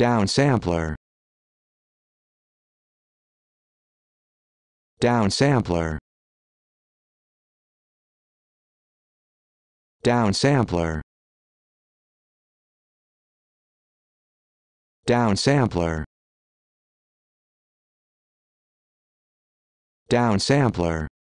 down sampler down sampler down sampler down sampler down sampler